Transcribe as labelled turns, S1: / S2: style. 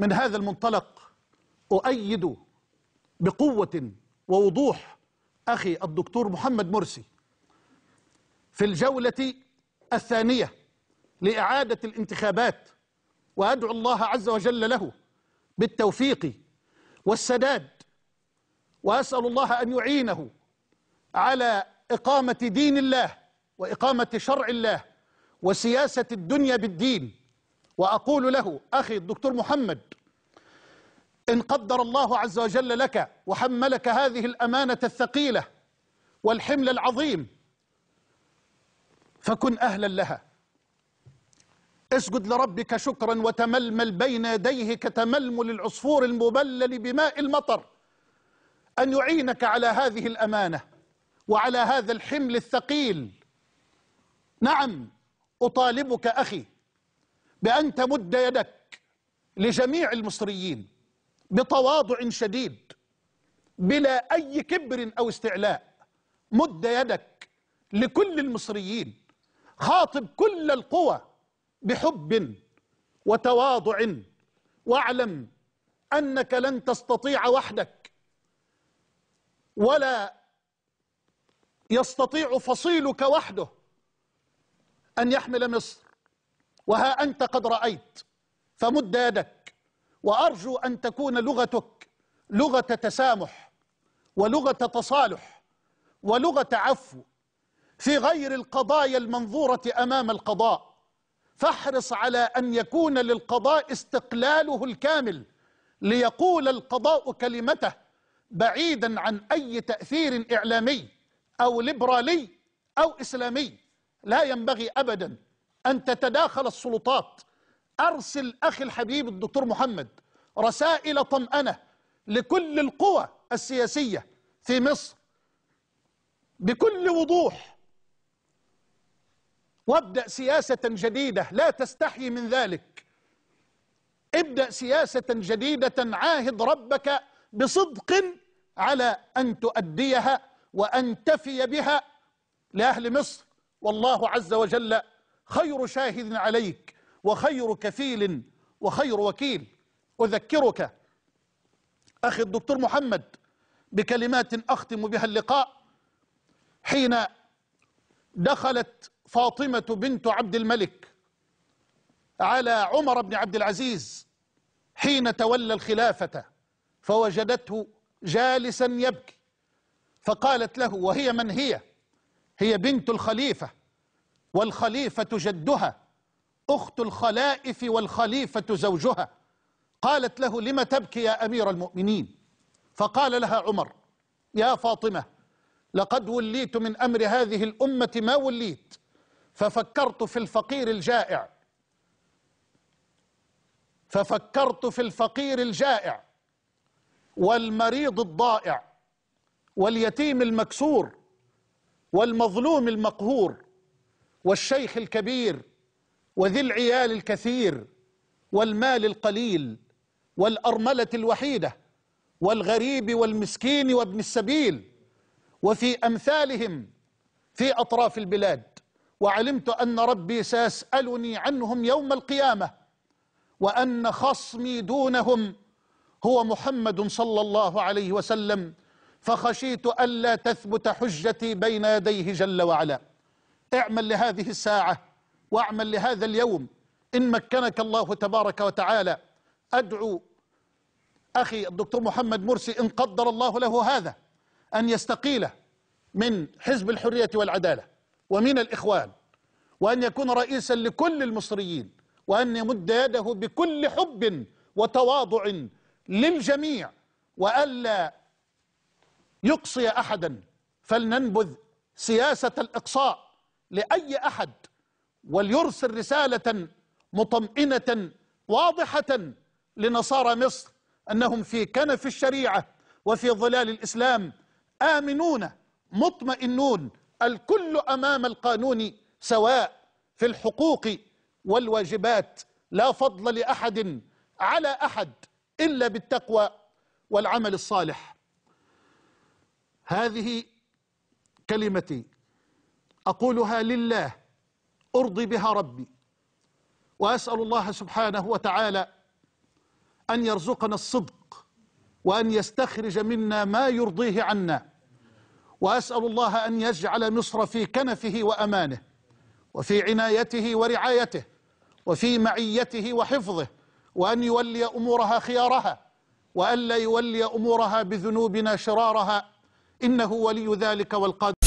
S1: من هذا المنطلق أؤيد بقوة ووضوح أخي الدكتور محمد مرسي في الجولة الثانية لإعادة الانتخابات وأدعو الله عز وجل له بالتوفيق والسداد وأسأل الله أن يعينه على إقامة دين الله وإقامة شرع الله وسياسة الدنيا بالدين وأقول له أخي الدكتور محمد إن قدر الله عز وجل لك وحملك هذه الأمانة الثقيلة والحمل العظيم فكن أهلا لها اسجد لربك شكرا وتململ بين يديه كتململ العصفور المبلل بماء المطر أن يعينك على هذه الأمانة وعلى هذا الحمل الثقيل نعم أطالبك أخي بأن تمد يدك لجميع المصريين بتواضع شديد بلا أي كبر أو استعلاء مد يدك لكل المصريين خاطب كل القوى بحب وتواضع واعلم أنك لن تستطيع وحدك ولا يستطيع فصيلك وحده أن يحمل مصر وها أنت قد رأيت فمد يدك وأرجو أن تكون لغتك لغة تسامح ولغة تصالح ولغة عفو في غير القضايا المنظورة أمام القضاء فاحرص على أن يكون للقضاء استقلاله الكامل ليقول القضاء كلمته بعيدا عن أي تأثير إعلامي أو ليبرالي أو إسلامي لا ينبغي أبدا أن تتداخل السلطات أرسل أخي الحبيب الدكتور محمد رسائل طمأنة لكل القوى السياسية في مصر بكل وضوح وابدأ سياسة جديدة لا تستحي من ذلك ابدأ سياسة جديدة عاهد ربك بصدق على أن تؤديها وأن تفي بها لأهل مصر والله عز وجل خير شاهد عليك وخير كفيل وخير وكيل أذكرك أخي الدكتور محمد بكلمات أختم بها اللقاء حين دخلت فاطمة بنت عبد الملك على عمر بن عبد العزيز حين تولى الخلافة فوجدته جالسا يبكي فقالت له وهي من هي هي بنت الخليفة والخليفة جدها أخت الخلائف والخليفة زوجها قالت له لم تبكي يا أمير المؤمنين فقال لها عمر يا فاطمة لقد وليت من أمر هذه الأمة ما وليت ففكرت في الفقير الجائع ففكرت في الفقير الجائع والمريض الضائع واليتيم المكسور والمظلوم المقهور والشيخ الكبير وذي العيال الكثير والمال القليل والأرملة الوحيدة والغريب والمسكين وابن السبيل وفي أمثالهم في أطراف البلاد وعلمت أن ربي سيسألني عنهم يوم القيامة وأن خصمي دونهم هو محمد صلى الله عليه وسلم فخشيت ألا تثبت حجتي بين يديه جل وعلا اعمل لهذه الساعة واعمل لهذا اليوم إن مكنك الله تبارك وتعالى أدعو أخي الدكتور محمد مرسي إن قدر الله له هذا أن يستقيل من حزب الحرية والعدالة ومن الإخوان وأن يكون رئيسا لكل المصريين وأن يمد يده بكل حب وتواضع للجميع وألا يقصي أحدا فلننبذ سياسة الإقصاء لأي أحد وليرسل رسالة مطمئنة واضحة لنصارى مصر أنهم في كنف الشريعة وفي ظلال الإسلام آمنون مطمئنون الكل أمام القانون سواء في الحقوق والواجبات لا فضل لأحد على أحد إلا بالتقوى والعمل الصالح هذه كلمتي أقولها لله أرضي بها ربي وأسأل الله سبحانه وتعالى أن يرزقنا الصدق وأن يستخرج منا ما يرضيه عنا وأسأل الله أن يجعل مصر في كنفه وأمانه وفي عنايته ورعايته وفي معيته وحفظه وأن يولي أمورها خيارها وأن لا يولي أمورها بذنوبنا شرارها إنه ولي ذلك والقادر